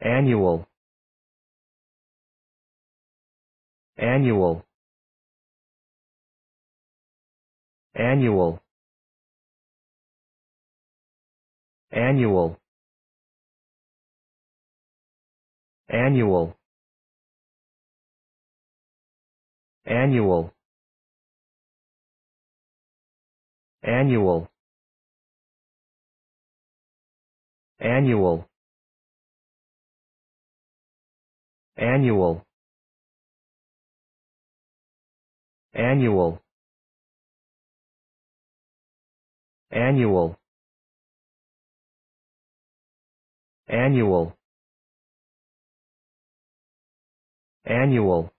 annual annual annual annual annual annual annual annual annual annual annual annual annual